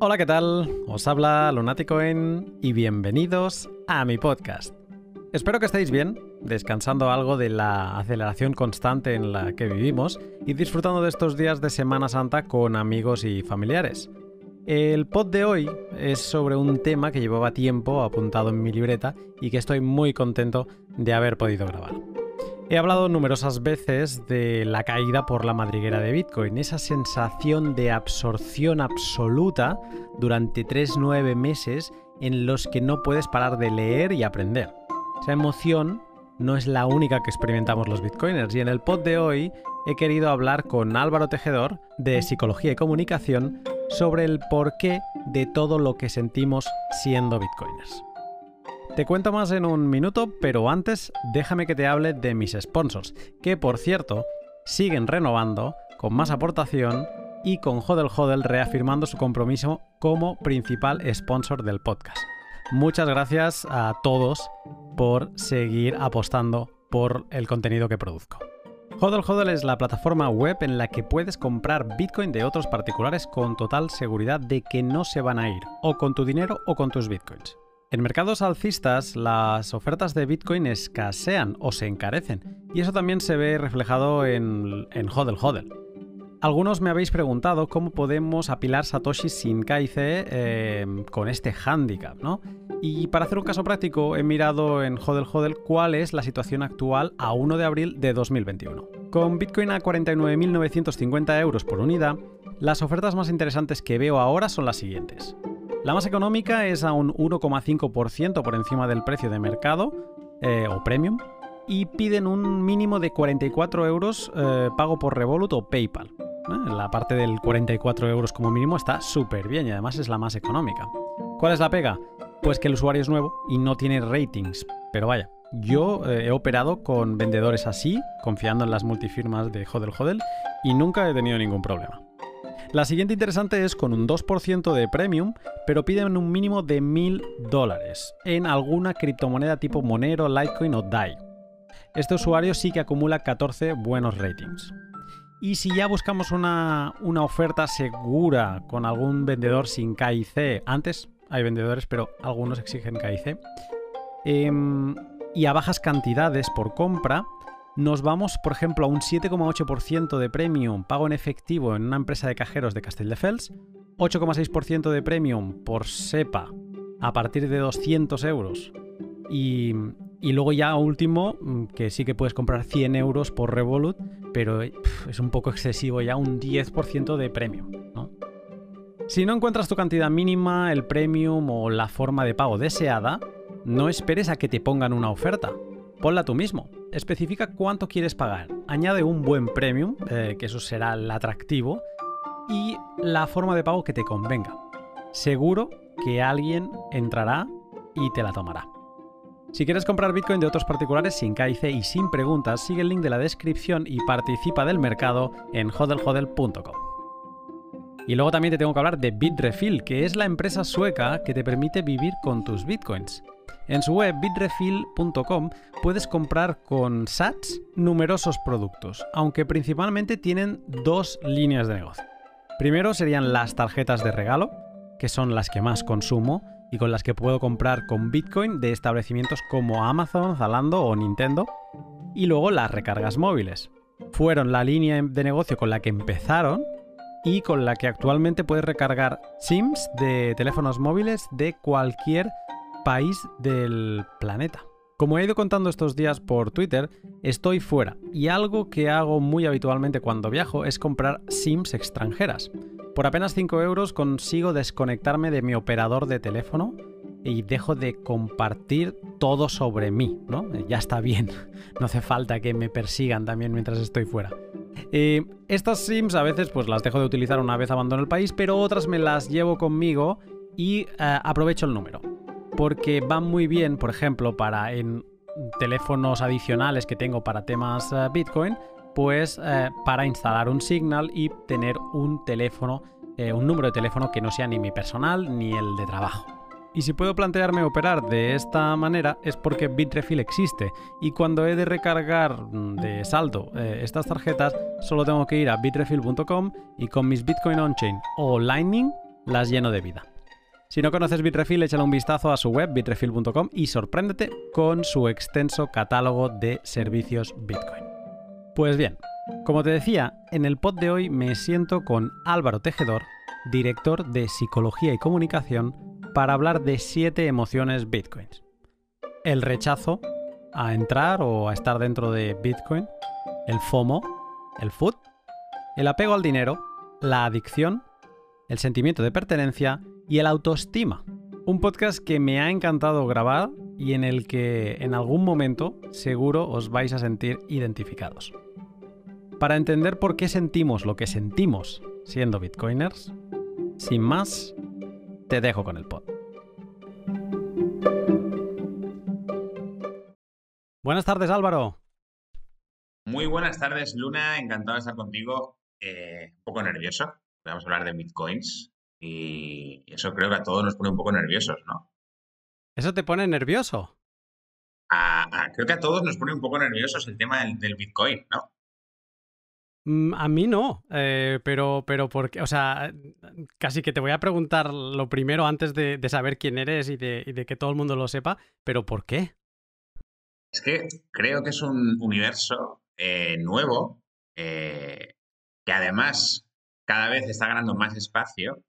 Hola, ¿qué tal? Os habla Lunaticoin y bienvenidos a mi podcast. Espero que estéis bien, descansando algo de la aceleración constante en la que vivimos y disfrutando de estos días de Semana Santa con amigos y familiares. El pod de hoy es sobre un tema que llevaba tiempo apuntado en mi libreta y que estoy muy contento de haber podido grabar. He hablado numerosas veces de la caída por la madriguera de Bitcoin, esa sensación de absorción absoluta durante 3-9 meses en los que no puedes parar de leer y aprender. Esa emoción no es la única que experimentamos los bitcoiners y en el pod de hoy he querido hablar con Álvaro Tejedor de Psicología y Comunicación sobre el porqué de todo lo que sentimos siendo bitcoiners. Te cuento más en un minuto, pero antes déjame que te hable de mis sponsors, que por cierto siguen renovando con más aportación y con Hodel Hodel reafirmando su compromiso como principal sponsor del podcast. Muchas gracias a todos por seguir apostando por el contenido que produzco. Hodel Hodel es la plataforma web en la que puedes comprar Bitcoin de otros particulares con total seguridad de que no se van a ir, o con tu dinero o con tus Bitcoins. En mercados alcistas, las ofertas de Bitcoin escasean o se encarecen, y eso también se ve reflejado en, en hodel Algunos me habéis preguntado cómo podemos apilar Satoshi sin KIC em, con este handicap, ¿no? Y para hacer un caso práctico, he mirado en hodel hodel cuál es la situación actual a 1 de abril de 2021. Con Bitcoin a 49.950 euros por unidad, las ofertas más interesantes que veo ahora son las siguientes. La más económica es a un 1,5% por encima del precio de mercado eh, o premium y piden un mínimo de 44 euros eh, pago por Revolut o PayPal. ¿eh? La parte del 44 euros como mínimo está súper bien y además es la más económica. ¿Cuál es la pega? Pues que el usuario es nuevo y no tiene ratings. Pero vaya, yo he operado con vendedores así, confiando en las multifirmas de Hodel Hodel, y nunca he tenido ningún problema. La siguiente interesante es con un 2% de premium, pero piden un mínimo de 1000 dólares en alguna criptomoneda tipo Monero, Litecoin o DAI. Este usuario sí que acumula 14 buenos ratings. Y si ya buscamos una, oferta segura con algún vendedor sin KIC, antes hay vendedores, pero algunos exigen KIC, em, y a bajas cantidades por compra, nos vamos, por ejemplo, a un 7,8% de premium pago en efectivo en una empresa de cajeros de Castelldefels, 8,6% de premium por SEPA a partir de 200 euros y, luego ya último, mm, que sí que puedes comprar 100 euros por Revolut, pero es un poco excesivo ya, un 10% de premium, Si no encuentras tu cantidad mínima, el premium o la forma de pago deseada, no esperes a que te pongan una oferta ponla tú mismo. Especifica cuánto quieres pagar, añade un buen premium, eh, que eso será el atractivo, y la forma de pago que te convenga. Seguro que alguien entrará y te la tomará. Si quieres comprar Bitcoin de otros particulares sin KIC y sin preguntas, sigue el link de la descripción y participa del mercado en hodelhodel.com. Y luego también te tengo que hablar de Bitrefill, que es la empresa sueca que te permite vivir con tus Bitcoins. En su web bitrefill.com puedes comprar con SATS numerosos productos, aunque principalmente tienen dos líneas de negocio. Primero serían las tarjetas de regalo, que son las que más consumo y con las que puedo comprar con Bitcoin de establecimientos como Amazon, Zalando o Nintendo. Y luego las recargas móviles. Fueron la línea de negocio con la que empezaron y con la que actualmente puedes recargar SIMs de teléfonos móviles de cualquier país del planeta. Como he ido contando estos días por Twitter, estoy fuera y algo que hago muy habitualmente cuando viajo es comprar SIMs extranjeras. Por apenas 5 euros consigo desconectarme de mi operador de teléfono y dejo de compartir todo sobre mí, eh, Ya está bien, no hace falta que me persigan también mientras estoy fuera. Eh, estas SIMs a veces pues las dejo de utilizar una vez abandono el país, pero otras me las llevo conmigo y eh, aprovecho el número porque van muy bien, por ejemplo, para en teléfonos adicionales que tengo para temas eh, Bitcoin, pues eh, para instalar un Signal y tener un teléfono, eh, un número de teléfono que no sea ni mi personal ni el de trabajo. Y si puedo plantearme operar de esta manera es porque Bitrefill existe y cuando he de recargar mm, de saldo estas tarjetas solo tengo que ir a bitrefill.com y con mis Bitcoin Onchain o Lightning las lleno de vida. Si no conoces Bitrefill, échale un vistazo a su web bitrefill.com y sorpréndete con su extenso catálogo de servicios Bitcoin. Pues bien, como te decía, en el pod de hoy me siento con Álvaro Tejedor, director de Psicología y Comunicación, para hablar de siete emociones Bitcoins. El rechazo a entrar o a estar dentro de Bitcoin, el FOMO, el FUD, el apego al dinero, la adicción, el sentimiento de pertenencia y el autoestima. Un podcast que me ha encantado grabar y en el que en algún momento seguro os vais a sentir identificados. Para entender por qué sentimos lo que sentimos siendo bitcoiners, sin más, te dejo con el pod. Buenas tardes Álvaro. Muy buenas tardes Luna, encantado de estar contigo. Eh, un poco nervioso, vamos a hablar de bitcoins. Y eso creo que a todos nos pone un poco nerviosos, ¿no? ¿Eso te pone nervioso? creo que a todos nos pone un poco nerviosos el tema del, Bitcoin, ¿no? Mm, a mí no, eh, pero, pero porque, o sea, casi que te voy a preguntar lo primero antes de, saber quién eres y de, que todo el mundo lo sepa, pero ¿por qué? Es que creo que es un universo eh, nuevo eh, que además cada vez está ganando más espacio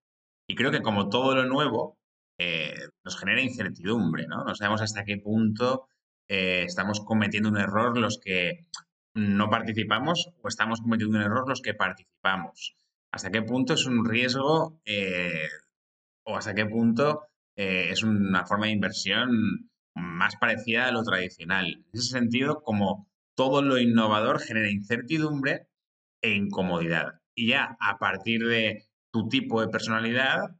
y creo que como todo lo nuevo, eh, nos genera incertidumbre, ¿no? No sabemos hasta qué punto eh, estamos cometiendo un error los que no participamos o estamos cometiendo un error los que participamos. ¿Hasta qué punto es un riesgo eh, o hasta qué punto es una forma de inversión más parecida a lo tradicional? En ese sentido, como todo lo innovador genera incertidumbre e incomodidad. Y ya a partir de tu tipo de personalidad,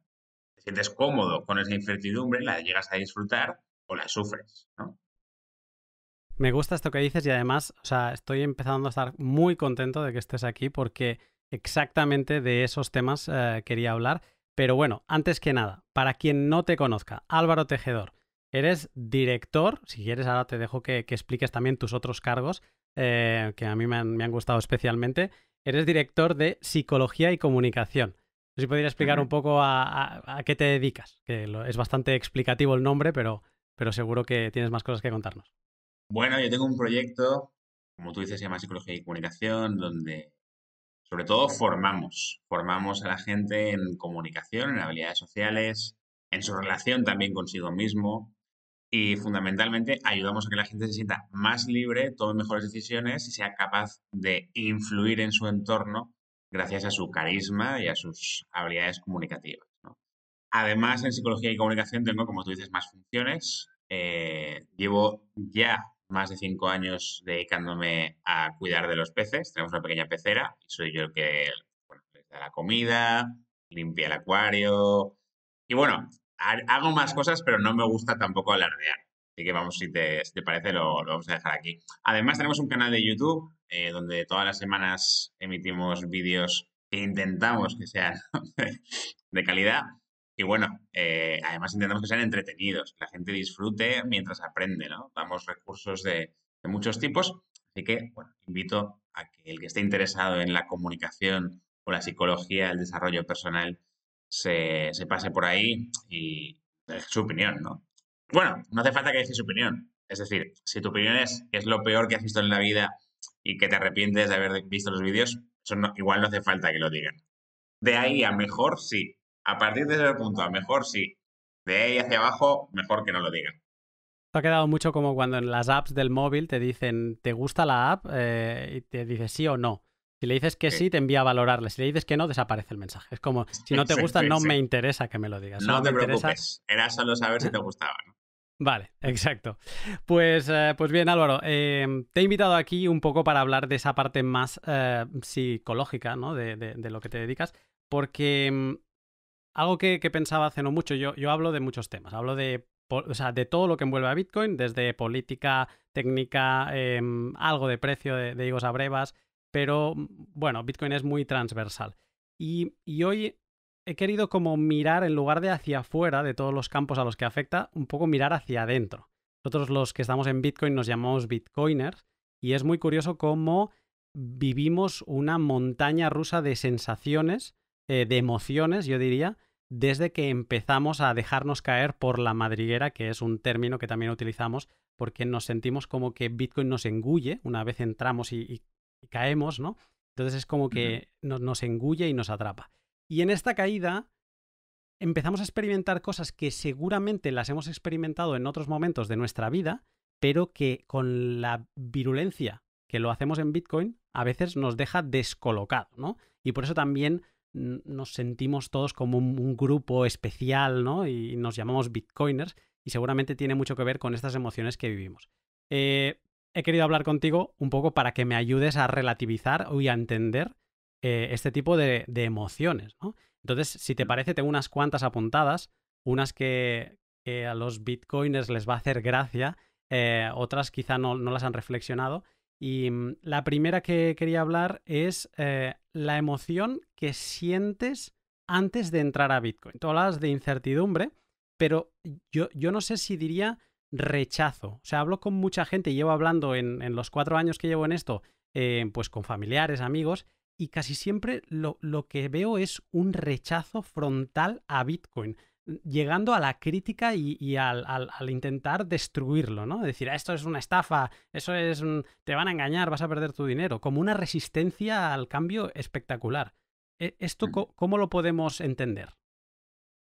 te sientes cómodo con esa incertidumbre, la llegas a disfrutar o la sufres, ¿no? Me gusta esto que dices y además, o sea, estoy empezando a estar muy contento de que estés aquí porque exactamente de esos temas eh, quería hablar. Pero bueno, antes que nada, para quien no te conozca, Álvaro Tejedor, eres director, si quieres ahora te dejo que, expliques también tus otros cargos, eh, que a mí me han, me han gustado especialmente, eres director de Psicología y Comunicación si pudieras explicar un poco a, qué te dedicas, que es bastante explicativo el nombre, pero, pero seguro que tienes más cosas que contarnos. Bueno, yo tengo un proyecto, como tú dices, se llama Psicología y Comunicación, donde sobre todo formamos, formamos a la gente en comunicación, en habilidades sociales, en su relación también consigo mismo y fundamentalmente ayudamos a que la gente se sienta más libre, tome mejores decisiones y sea capaz de influir en su entorno gracias a su carisma y a sus habilidades comunicativas. Además, en psicología y comunicación tengo, como tú dices, más funciones. Eh, llevo ya más de cinco años dedicándome a cuidar de los peces. Tenemos una pequeña pecera y soy yo el que da la comida, limpia el acuario. Y bueno, hago más cosas, pero no me gusta tampoco alardear. Así que vamos, si te, parece, lo, vamos a dejar aquí. Además, tenemos un canal de YouTube eh, donde todas las semanas emitimos vídeos que intentamos que sean de calidad. Y bueno, eh, además intentamos que sean entretenidos, que la gente disfrute mientras aprende, ¿no? Damos recursos de, muchos tipos. Así que, bueno, invito a que el que esté interesado en la comunicación o la psicología, el desarrollo personal, se, se pase por ahí y deje eh, su opinión, ¿no? Bueno, no hace falta que dejes su opinión. Es decir, si tu opinión es es lo peor que has visto en la vida y que te arrepientes de haber visto los vídeos, igual no hace falta que lo digan. De ahí a mejor sí. A partir de ese punto a mejor sí. De ahí hacia abajo, mejor que no lo digan. Esto ha quedado mucho como cuando en las apps del móvil te dicen, ¿te gusta la app? Eh, y te dices sí o no. Si le dices que sí. te envía a valorarla. Si le dices que no, desaparece el mensaje. Es como, si no te gusta, no me interesa que me lo digas. No, te preocupes. Era solo saber si te gustaba. Vale, exacto. Pues, eh, pues bien, Álvaro, em, te he invitado aquí un poco para hablar de esa parte más eh, psicológica ¿no? De, de, lo que te dedicas, porque em, algo que, pensaba hace no mucho, yo, yo hablo de muchos temas, hablo de, de todo lo que envuelve a Bitcoin, desde política, técnica, em, algo de precio de, higos a brevas, pero mm, bueno, Bitcoin es muy transversal. Y, y hoy he querido como mirar, en lugar de hacia afuera, de todos los campos a los que afecta, un poco mirar hacia adentro. Nosotros los que estamos en Bitcoin nos llamamos Bitcoiners y es muy curioso cómo vivimos una montaña rusa de sensaciones, eh, de emociones, yo diría, desde que empezamos a dejarnos caer por la madriguera, que es un término que también utilizamos, porque nos sentimos como que Bitcoin nos engulle una vez entramos y, caemos, ¿no? Entonces es como que nos engulle y nos atrapa. Y en esta caída empezamos a experimentar cosas que seguramente las hemos experimentado en otros momentos de nuestra vida, pero que con la virulencia que lo hacemos en Bitcoin a veces nos deja descolocado, ¿no? Y por eso también nos sentimos todos como un, grupo especial, ¿no? Y nos llamamos Bitcoiners y seguramente tiene mucho que ver con estas emociones que vivimos. Eh, he querido hablar contigo un poco para que me ayudes a relativizar y a entender eh, este tipo de, emociones. ¿no? Entonces, si te parece, tengo unas cuantas apuntadas, unas que, a los bitcoiners les va a hacer gracia, eh, otras quizá no, no, las han reflexionado. Y mm, la primera que quería hablar es eh, la emoción que sientes antes de entrar a Bitcoin. Tú hablas de incertidumbre, pero yo, no sé si diría rechazo. O sea, hablo con mucha gente, y llevo hablando en, los cuatro años que llevo en esto, pues con familiares, amigos, y casi siempre lo, que veo es un rechazo frontal a Bitcoin, llegando a la crítica y, al, intentar destruirlo, ¿no? Decir, ah, esto es una estafa, eso es, mm, te van a engañar, vas a perder tu dinero, como una resistencia al cambio espectacular. E, ¿Esto mm. cómo lo podemos entender?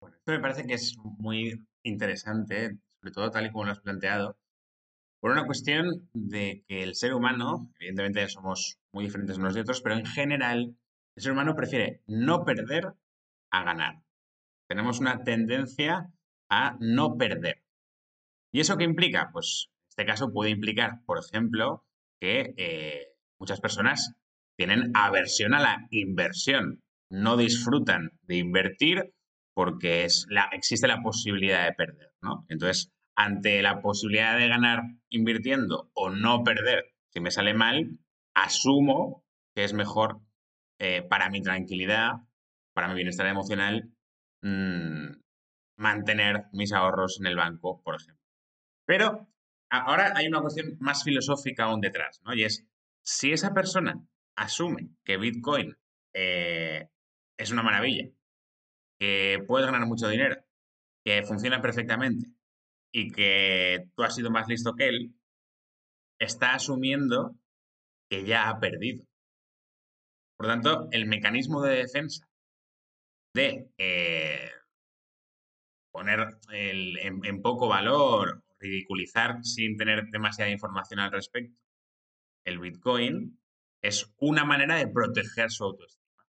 Bueno, esto me parece que es muy interesante, sobre todo tal y como lo has planteado, por una cuestión de que el ser humano, evidentemente somos muy diferentes unos de otros, pero en general el ser humano prefiere no perder a ganar. Tenemos una tendencia a no perder. ¿Y eso qué implica? Pues en este caso puede implicar, por ejemplo, que eh, muchas personas tienen aversión a la inversión, no disfrutan de invertir porque es la, existe la posibilidad de perder. ¿no? Entonces, ante la posibilidad de ganar invirtiendo o no perder, si me sale mal, asumo que es mejor eh, para mi tranquilidad, para mi bienestar emocional, mm, mantener mis ahorros en el banco, por ejemplo. Pero ahora hay una cuestión más filosófica aún detrás, ¿no? Y es, si esa persona asume que Bitcoin eh, es una maravilla, que puedes ganar mucho dinero, que funciona perfectamente, y que tú has sido más listo que él, está asumiendo que ya ha perdido. Por tanto, el mecanismo de defensa de eh, poner en, en, poco valor, ridiculizar sin tener demasiada información al respecto el Bitcoin, es una manera de proteger su autoestima.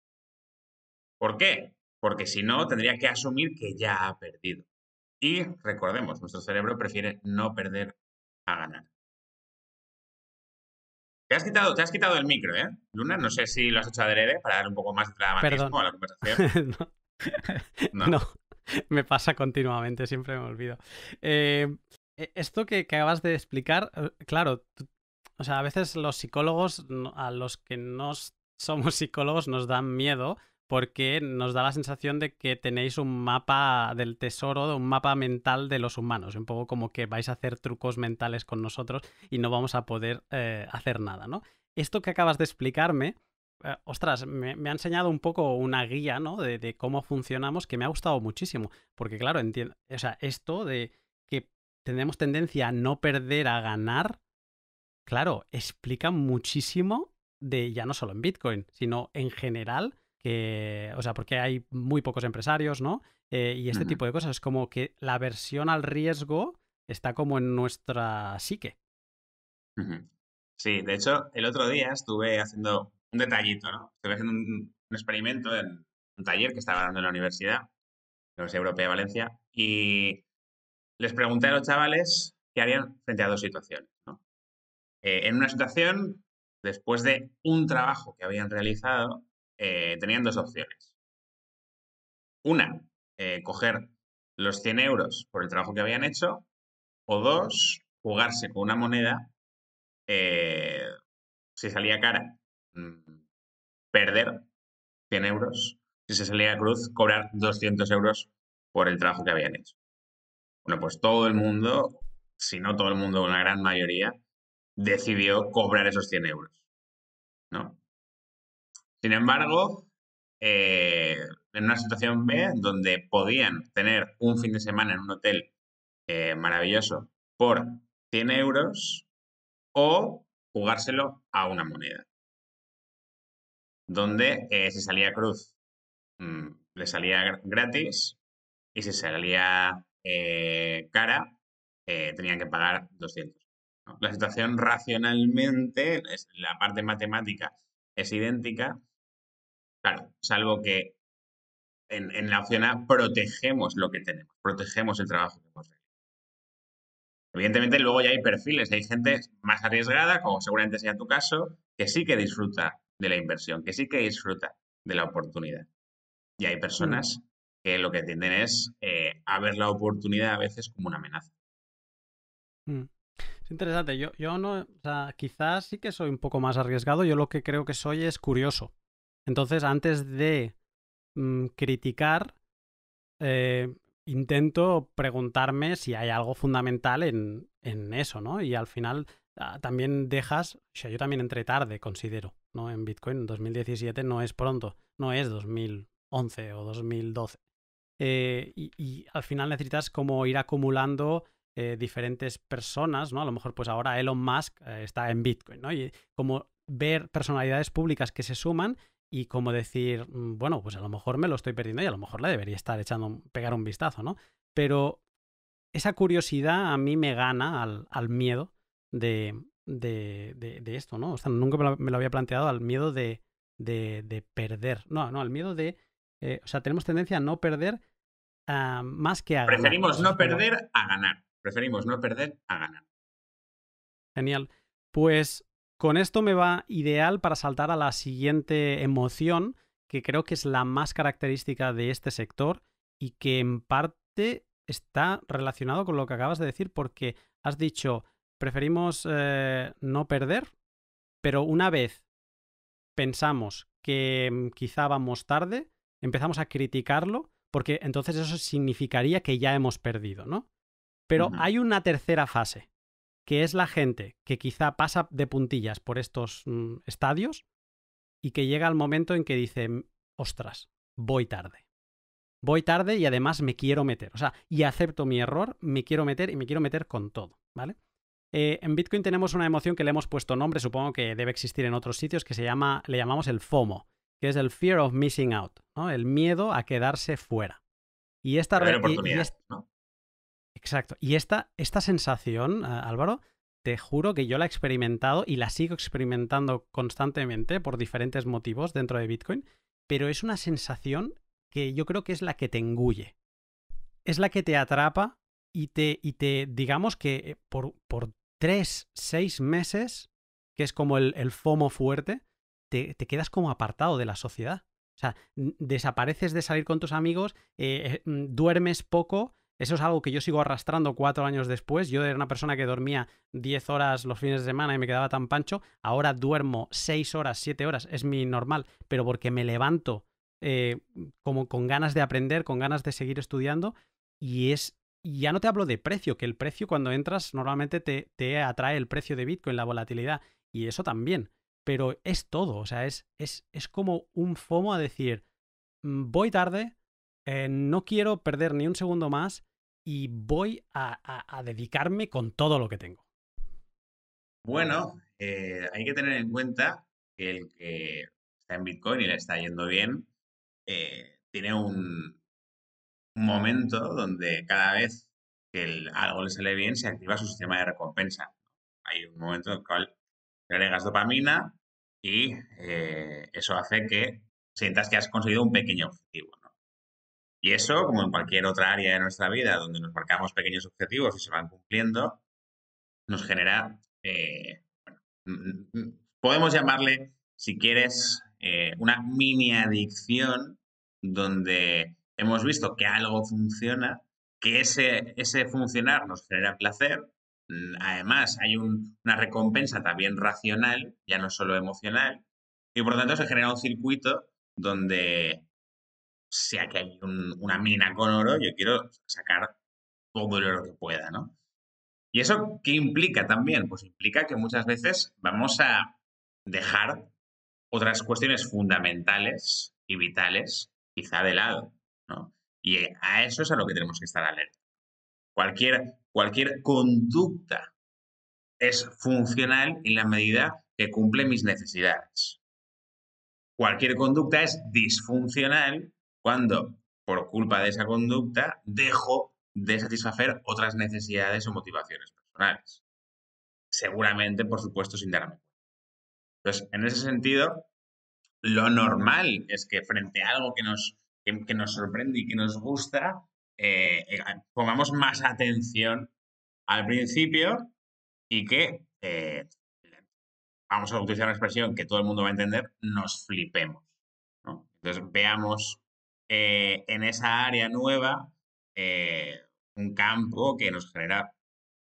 ¿Por qué? Porque si no, tendría que asumir que ya ha perdido. Y recordemos, nuestro cerebro prefiere no perder a ganar. Te has quitado, te has quitado el micro, ¿eh? Luna, no sé si lo has hecho adrede para dar un poco más de dramatismo a la conversación. no. no. no. Me pasa continuamente, siempre me olvido. Eh, e, esto que, acabas de explicar, eh, claro, o sea, a veces los psicólogos, a los que no somos psicólogos, nos dan miedo porque nos da la sensación de que tenéis un mapa del tesoro, un mapa mental de los humanos, un poco como que vais a hacer trucos mentales con nosotros y no vamos a poder eh, hacer nada, ¿no? Esto que acabas de explicarme, eh, ostras, me, ha enseñado un poco una guía, ¿no? De, de, cómo funcionamos que me ha gustado muchísimo, porque claro, entiendo, o sea, esto de que tenemos tendencia a no perder, a ganar, claro, explica muchísimo de ya no solo en Bitcoin, sino en general que, o sea, porque hay muy pocos empresarios, ¿no? Eh, y este tipo de cosas, es como que la versión al riesgo está como en nuestra psique. Sí, de hecho, el otro día estuve haciendo un detallito, ¿no? Estuve haciendo un, experimento en un taller que estaba dando en la universidad, la Universidad Europea de Valencia, y les pregunté a los chavales qué harían frente a dos situaciones, ¿no? Eh, en una situación, después de un trabajo que habían realizado, eh, tenían dos opciones. Una, eh, coger los 100 euros por el trabajo que habían hecho, o dos, jugarse con una moneda, eh, si salía cara, mm, perder 100 euros, si se salía a cruz, cobrar 200 euros por el trabajo que habían hecho. Bueno, pues todo el mundo, si no todo el mundo, una gran mayoría, decidió cobrar esos 100 euros. ¿no? Sin embargo, eh, en una situación B, donde podían tener un fin de semana en un hotel eh, maravilloso por 100 euros o jugárselo a una moneda. Donde si eh, se salía cruz, mm, le salía gratis y si salía cara, tenían que pagar 200. La situación racionalmente, la parte matemática es idéntica, Claro, salvo que en, la opción A protegemos lo que tenemos, protegemos el trabajo que hemos Evidentemente, luego ya hay perfiles, hay gente más arriesgada, como seguramente sea tu caso, que sí que disfruta de la inversión, que sí que disfruta de la oportunidad. Y hay personas que lo que tienden es eh, a ver la oportunidad a veces como una amenaza. Mm. Es interesante, yo, yo no, quizás sí que soy un poco más arriesgado, yo lo que creo que soy es curioso. Entonces, antes de mm, criticar, eh, intento preguntarme si hay algo fundamental en, eso, ¿no? Y al final ah, también dejas, o sea, yo también entré tarde, considero, ¿no? En Bitcoin 2017 no es pronto, no es 2011 o 2012. Eh, y, al final necesitas como ir acumulando eh, diferentes personas, ¿no? A lo mejor pues ahora Elon Musk está en Bitcoin, ¿no? Y como ver personalidades públicas que se suman y como decir, mm, bueno, pues a lo mejor me lo estoy perdiendo y a lo mejor la debería estar echando, pegar un vistazo, ¿no? Pero esa curiosidad a mí me gana al, miedo de, de, de, esto, ¿no? O sea, nunca me lo, había planteado al miedo de, de, perder. No, no, al miedo de. Eh, o sea, tenemos tendencia a no perder ah, más que a ganar. Preferimos no perder a ganar. Preferimos no perder a ganar. Genial. Pues con esto me va ideal para saltar a la siguiente emoción, que creo que es la más característica de este sector y que en parte está relacionado con lo que acabas de decir, porque has dicho, preferimos eh, no perder, pero una vez pensamos que mm, quizá vamos tarde, empezamos a criticarlo, porque entonces eso significaría que ya hemos perdido, ¿no? Pero hay una tercera fase, que es la gente que quizá pasa de puntillas por estos mm, estadios y que llega al momento en que dice, ostras, voy tarde. Voy tarde y además me quiero meter. O sea, y acepto mi error, me quiero meter y me quiero meter con todo, ¿vale? Eh, en Bitcoin tenemos una emoción que le hemos puesto nombre, supongo que debe existir en otros sitios, que se llama, le llamamos el FOMO, que es el Fear of Missing Out, ¿no? El miedo a quedarse fuera. Y esta, Exacto. Y esta, esta sensación, Álvaro, te juro que yo la he experimentado y la sigo experimentando constantemente por diferentes motivos dentro de Bitcoin, pero es una sensación que yo creo que es la que te engulle. Es la que te atrapa y te, y te digamos que eh, por, tres, seis meses, que es como el, FOMO fuerte, te, quedas como apartado de la sociedad. O sea, desapareces de salir con tus amigos, eh, eh, duermes poco, eso es algo que yo sigo arrastrando cuatro años después. Yo era una persona que dormía 10 horas los fines de semana y me quedaba tan pancho. Ahora duermo 6 horas, 7 horas, es mi normal, pero porque me levanto eh, como con ganas de aprender, con ganas de seguir estudiando. Y es, ya no te hablo de precio, que el precio cuando entras normalmente te, atrae el precio de Bitcoin, la volatilidad, y eso también. Pero es todo, o sea, es, es, como un FOMO a decir, mm, voy tarde, eh, no quiero perder ni un segundo más, y voy a, dedicarme con todo lo que tengo? Bueno, eh, hay que tener en cuenta que el que está en Bitcoin y le está yendo bien, eh, tiene un, momento donde cada vez que algo le sale bien se activa su sistema de recompensa. Hay un momento en el cual te agregas dopamina y eh, eso hace que sientas que has conseguido un pequeño objetivo. Y eso, como en cualquier otra área de nuestra vida donde nos marcamos pequeños objetivos y se van cumpliendo, nos genera, eh, podemos llamarle, si quieres, eh, una mini adicción donde hemos visto que algo funciona, que ese, ese funcionar nos genera placer. Además, hay una recompensa también racional, ya no solo emocional, y por lo tanto se genera un circuito donde sea que hay una mina con oro, yo quiero sacar todo el oro que pueda, ¿no? ¿Y eso qué implica también? Pues implica que muchas veces vamos a dejar otras cuestiones fundamentales y vitales quizá de lado, ¿no? Y a eso es a lo que tenemos que estar alerta. Cualquier, cualquier conducta es funcional en la medida que cumple mis necesidades. Cualquier conducta es disfuncional cuando, por culpa de esa conducta, dejo de satisfacer otras necesidades o motivaciones personales. Seguramente, por supuesto, sin darme cuenta. Entonces, en ese sentido, lo normal es que frente a algo que nos, nos sorprende y que nos gusta, eh, eh, pongamos más atención al principio y que, eh, vamos a utilizar una expresión que todo el mundo va a entender, nos flipemos. Entonces, veamos eh, en esa área nueva eh, un campo que nos genera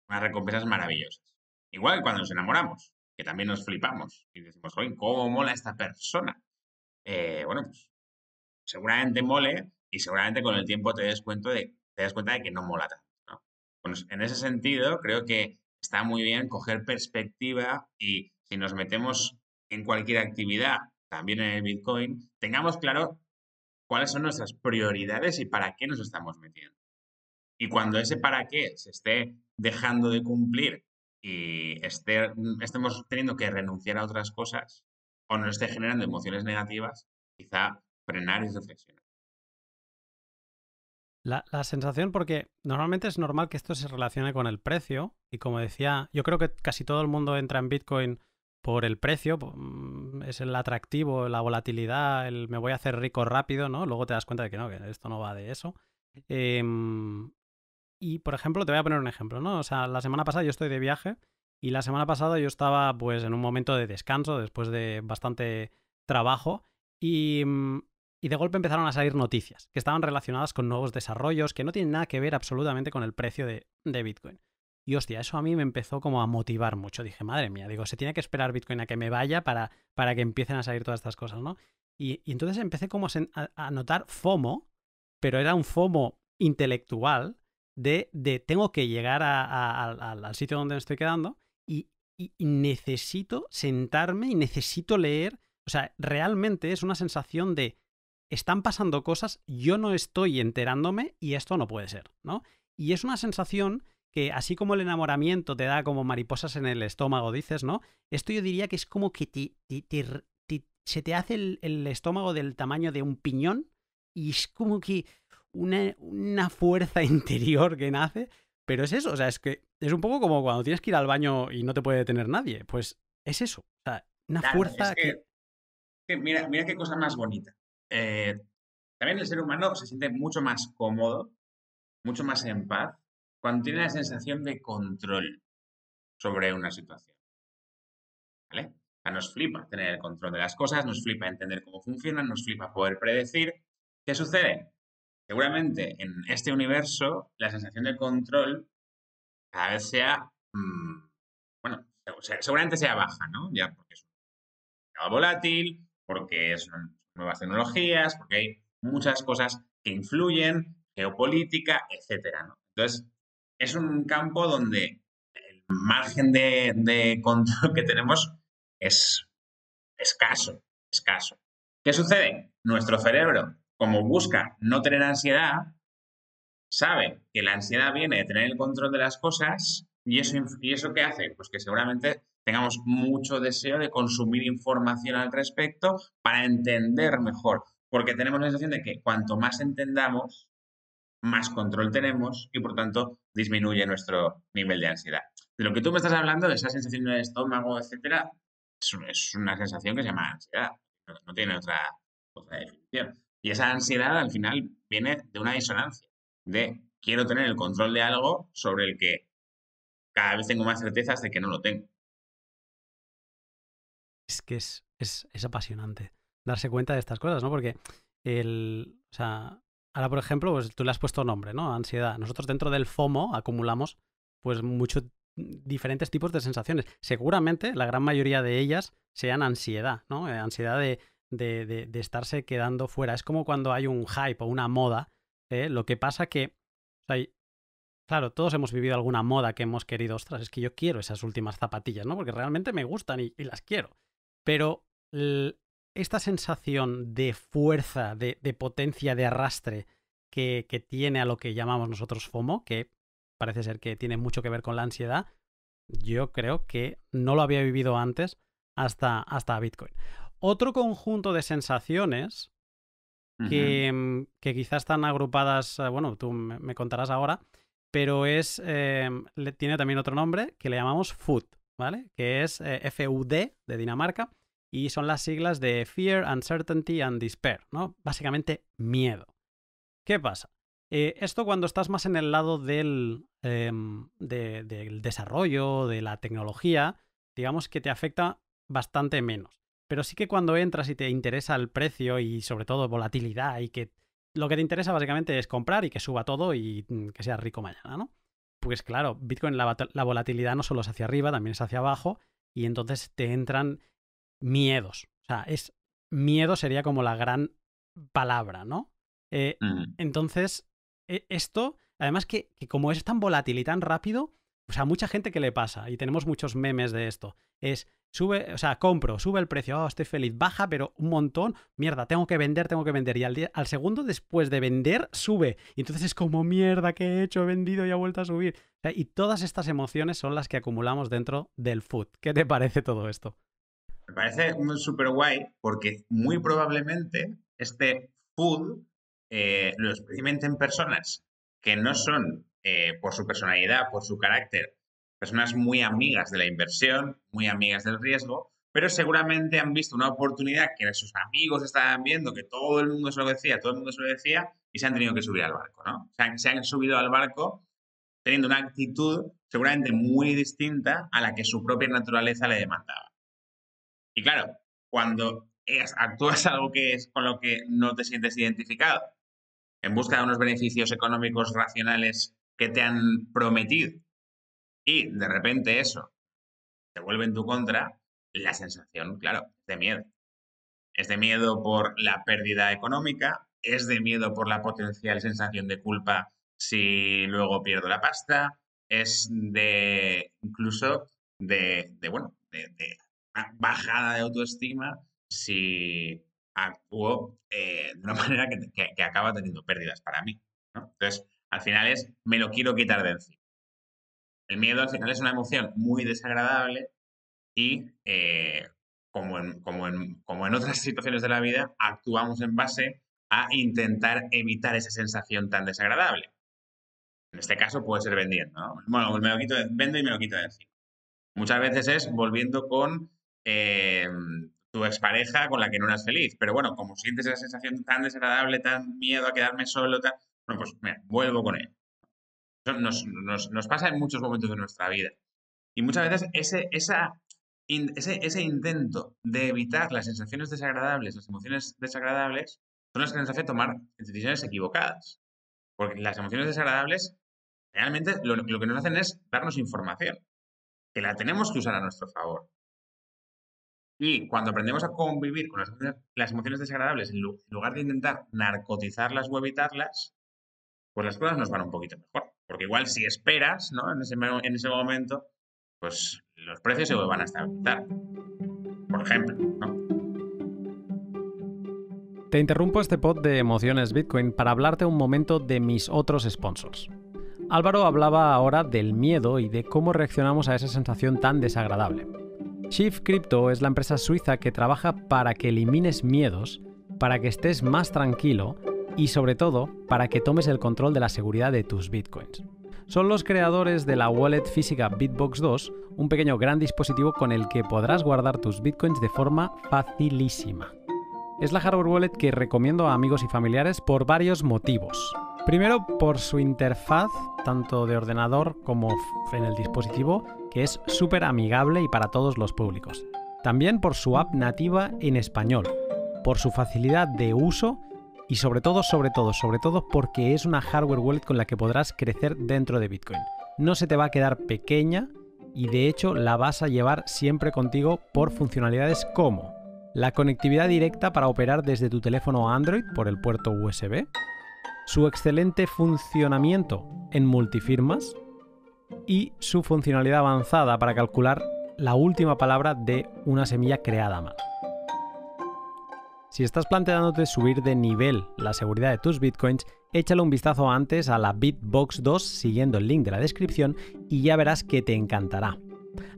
unas recompensas maravillosas. Igual cuando nos enamoramos, que también nos flipamos y decimos, oye, ¿cómo mola esta persona? Eh, bueno, pues seguramente mole y seguramente con el tiempo te des cuenta de, te cuenta de que no mola tanto. Pues, en ese sentido, creo que está muy bien coger perspectiva y si nos metemos en cualquier actividad, también en el Bitcoin, tengamos claro cuáles son nuestras prioridades y para qué nos estamos metiendo. Y cuando ese para qué se esté dejando de cumplir y mm, estemos teniendo que renunciar a otras cosas o nos esté generando emociones negativas, quizá frenar y reflexionar. la, sensación, porque normalmente es normal que esto se relacione con el precio, y como decía, yo creo que casi todo el mundo entra en Bitcoin por el precio, mm, es el atractivo, la volatilidad, me voy a hacer rico rápido, ¿no? Luego te das cuenta de que no, que esto no va de eso. Em, y, por ejemplo, te voy a poner un ejemplo, ¿no? O sea, la semana pasada yo estoy de viaje y la semana pasada yo estaba pues en un momento de descanso después de bastante trabajo y, mm, de golpe empezaron a salir noticias que estaban relacionadas con nuevos desarrollos que no tienen nada que ver absolutamente con el precio de Bitcoin. Y hostia, eso a mí me empezó como a motivar mucho. Dije, madre mía, digo, se tiene que esperar Bitcoin a que me vaya para, para que empiecen a salir todas estas cosas, ¿no? Y, entonces empecé como a, notar FOMO, pero era un FOMO intelectual de, tengo que llegar al sitio donde me estoy quedando y, y necesito sentarme y necesito leer. O sea, realmente es una sensación de están pasando cosas, yo no estoy enterándome y esto no puede ser, ¿no? Y es una sensación que así como el enamoramiento te da como mariposas en el estómago, dices, ¿no? Esto yo diría que es como que se te hace el, estómago del tamaño de un piñón y es como que una, una fuerza interior que nace. Pero es eso, o sea, es que es un poco como cuando tienes que ir al baño y no te puede detener nadie. Pues es eso, o sea, una fuerza que, mira, mira qué cosa más bonita. Eh, también el ser humano se siente mucho más cómodo, mucho más en paz cuando tiene la mm. sensación de control sobre una situación. ¿Vale? O nos flipa tener el control de las cosas, nos mm. flipa entender cómo funcionan, nos flipa poder predecir. ¿Qué sucede? Seguramente en este universo la sensación de control cada vez sea, mm, bueno, seguramente sea baja, ¿no? Ya porque es un volátil, porque son nuevas tecnologías, porque hay muchas cosas que influyen, geopolítica, etcétera, Entonces, es un campo donde el margen de, control que tenemos es escaso, escaso. ¿Qué sucede? Nuestro cerebro, como busca no tener ansiedad, sabe que la ansiedad viene de tener el control de las cosas y eso, y eso qué hace? Pues que seguramente tengamos mucho deseo de consumir información al respecto para entender mejor, porque tenemos la sensación de que cuanto más entendamos, más control tenemos y por tanto disminuye nuestro nivel de ansiedad. De lo que tú me estás hablando, de esa sensación en el estómago, etcétera, es, una sensación que se llama ansiedad, no, tiene otra, definición. Y esa ansiedad al final viene de una disonancia, de quiero tener el control de algo sobre el que cada vez tengo más certezas de que no lo tengo. Es que es, es apasionante darse cuenta de estas cosas, ¿no? Porque el, o sea, Ahora, por ejemplo, pues tú le has puesto nombre, ¿no? Ansiedad. Nosotros dentro del FOMO acumulamos pues muchos diferentes tipos de sensaciones. Seguramente la gran mayoría de ellas sean ansiedad, ¿no? Eh, ansiedad de, estarse quedando fuera. Es como cuando hay un hype o una moda. ¿eh? Lo que pasa que, claro, todos hemos vivido alguna moda que hemos querido, ostras, es que yo quiero esas últimas zapatillas, ¿no? Porque realmente me gustan y las quiero. Pero esta sensación de fuerza, de, potencia, de arrastre que, tiene a lo que llamamos nosotros FOMO, que parece ser que tiene mucho que ver con la ansiedad, yo creo que no lo había vivido antes hasta, hasta Bitcoin. Otro conjunto de sensaciones que, mm, quizás están agrupadas, eh, bueno, tú me contarás ahora, pero es, eh, tiene también otro nombre que le llamamos FUD, ¿vale? Que es eh, FUD de Dinamarca, y son las siglas de Fear, Uncertainty and Despair, ¿no? Básicamente miedo. ¿Qué pasa? Eh, esto cuando estás más en el lado del, em, del desarrollo, de la tecnología, digamos que te afecta bastante menos. Pero sí que cuando entras y te interesa el precio y sobre todo volatilidad y que lo que te interesa básicamente es comprar y que suba todo y mm, que seas rico mañana, ¿no? Pues claro, Bitcoin la volatilidad no solo es hacia arriba, también es hacia abajo y entonces te entran miedos. O sea, es miedo sería como la gran palabra, ¿no? Eh, mm. Entonces, e, esto, además que, como es tan volátil y tan rápido, o pues sea, mucha gente que le pasa, y tenemos muchos memes de esto, es sube, o sea, compro, sube el precio, ah, estoy feliz, baja, pero un montón, mierda, tengo que vender, tengo que vender, y al, día, al segundo después de vender, sube, y entonces es como, mierda, que he hecho? He vendido y ha vuelto a subir. sea, y todas estas emociones son las que acumulamos dentro del food. ¿Qué te parece todo esto? Me parece súper guay porque muy probablemente este food eh, lo experimenten personas que no son, eh, por su personalidad, por su carácter, personas muy amigas de la inversión, muy amigas del riesgo, pero seguramente han visto una oportunidad que sus amigos estaban viendo, que todo el mundo se lo decía, todo el mundo se lo decía, y se han tenido que subir al barco, ¿no? se han subido al barco teniendo una actitud seguramente muy distinta a la que su propia naturaleza le demandaba. Y claro, cuando actúas algo que es con lo que no te sientes identificado, en busca de unos beneficios económicos racionales que te han prometido, y de repente eso te vuelve en tu contra, la sensación, claro, de miedo. Es de miedo por la pérdida económica, es de miedo por la potencial sensación de culpa si luego pierdo la pasta, es de incluso de, de bueno, de bajada de autoestima si actúo eh, de una manera que, acaba teniendo pérdidas para mí. Entonces, al final es, me lo quiero quitar de encima. El miedo al final es una emoción muy desagradable y eh, como, en, como, en, como en otras situaciones de la vida, actuamos en base a intentar evitar esa sensación tan desagradable. En este caso puede ser vendiendo. Bueno, me lo quito, vendo y me lo quito de encima. Muchas veces es volviendo con Em, tu expareja con la que no eras feliz. Pero bueno, como sientes esa sensación tan desagradable, tan miedo a quedarme solo, tan... bueno, pues mira, vuelvo con él. Eso nos, nos, pasa en muchos momentos de nuestra vida. Y muchas veces ese, ese, intento de evitar las sensaciones desagradables, las emociones desagradables, son las que nos hace tomar decisiones equivocadas. Porque las emociones desagradables realmente lo, que nos hacen es darnos información, que la tenemos que usar a nuestro favor. Y cuando aprendemos a convivir con las, emociones desagradables, en lugar de intentar narcotizarlas o evitarlas, pues las cosas nos van un poquito mejor. Porque igual si esperas, ¿no? En ese, momento, pues los precios se van a estabilizar. Por ejemplo, ¿no? Te interrumpo este pod de emociones Bitcoin para hablarte un momento de mis otros sponsors. Álvaro hablaba ahora del miedo y de cómo reaccionamos a esa sensación tan desagradable. Shift Crypto es la empresa suiza que trabaja para que elimines miedos, para que estés más tranquilo y sobre todo para que tomes el control de la seguridad de tus bitcoins. Son los creadores de la wallet física Bitbox 2, un pequeño gran dispositivo con el que podrás guardar tus bitcoins de forma facilísima. Es la hardware wallet que recomiendo a amigos y familiares por varios motivos. Primero, por su interfaz, tanto de ordenador como en el dispositivo, que es súper amigable y para todos los públicos. También por su app nativa en español, por su facilidad de uso y sobre todo, sobre todo, sobre todo porque es una hardware wallet con la que podrás crecer dentro de Bitcoin. No se te va a quedar pequeña y de hecho la vas a llevar siempre contigo por funcionalidades como la conectividad directa para operar desde tu teléfono Android por el puerto USB, su excelente funcionamiento en multifirmas, y su funcionalidad avanzada para calcular la última palabra de una semilla creada mal. Si estás planteándote subir de nivel la seguridad de tus bitcoins, échale un vistazo antes a la Bitbox 2 siguiendo el link de la descripción y ya verás que te encantará.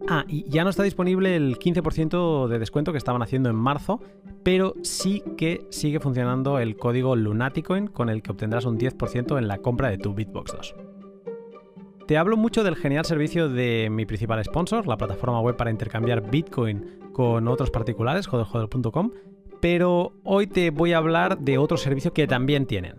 Ah, y ya no está disponible el 15% de descuento que estaban haciendo en marzo, pero sí que sigue funcionando el código Lunaticoin con el que obtendrás un 10% en la compra de tu Bitbox 2. Te hablo mucho del genial servicio de mi principal sponsor, la plataforma web para intercambiar Bitcoin con otros particulares, JodelJodel.com, pero hoy te voy a hablar de otro servicio que también tienen.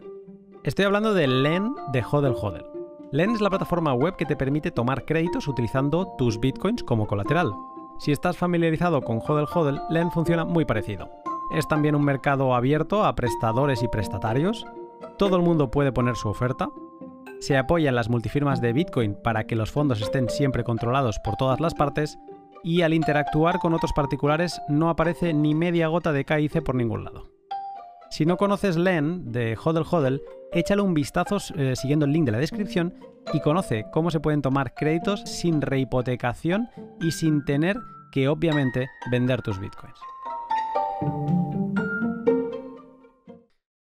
Estoy hablando de LEN de Hodel Lend LEN es la plataforma web que te permite tomar créditos utilizando tus Bitcoins como colateral. Si estás familiarizado con Hodel Lend LEN funciona muy parecido. Es también un mercado abierto a prestadores y prestatarios. Todo el mundo puede poner su oferta, se apoyan las multifirmas de Bitcoin para que los fondos estén siempre controlados por todas las partes, y al interactuar con otros particulares no aparece ni media gota de KIC por ningún lado. Si no conoces LEN de Hodel Hodel, échale un vistazo eh, siguiendo el link de la descripción y conoce cómo se pueden tomar créditos sin rehipotecación y sin tener que obviamente vender tus bitcoins.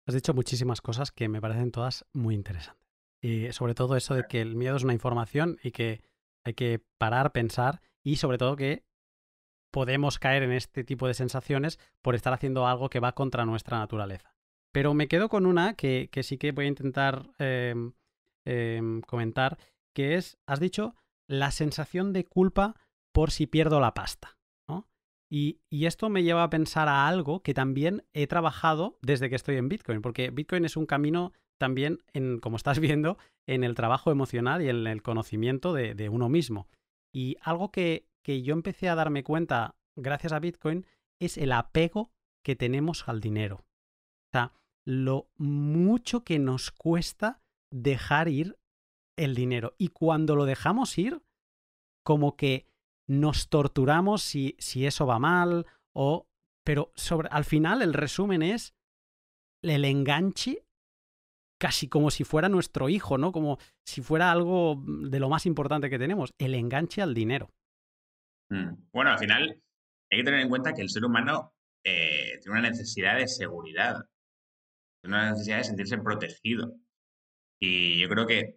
Has dicho muchísimas cosas que me parecen todas muy interesantes. Y sobre todo eso de que el miedo es una información y que hay que parar, pensar y sobre todo que podemos caer en este tipo de sensaciones por estar haciendo algo que va contra nuestra naturaleza. Pero me quedo con una que, sí que voy a intentar em, em, comentar, que es, has dicho, la sensación de culpa por si pierdo la pasta. Y, y, esto me lleva a pensar a algo que también he trabajado desde que estoy en Bitcoin, porque Bitcoin es un camino también, en, como estás viendo, en el trabajo emocional y en el conocimiento de, uno mismo. Y algo que, yo empecé a darme cuenta gracias a Bitcoin es el apego que tenemos al dinero. O sea, lo mucho que nos cuesta dejar ir el dinero. Y cuando lo dejamos ir, como que nos torturamos si, si eso va mal o... Pero sobre, al final el resumen es el enganche casi como si fuera nuestro hijo, ¿no? Como si fuera algo de lo más importante que tenemos, el enganche al dinero. Mm. Bueno, al final hay que tener en cuenta que el ser humano eh, tiene una necesidad de seguridad, tiene una necesidad de sentirse protegido. Y yo creo que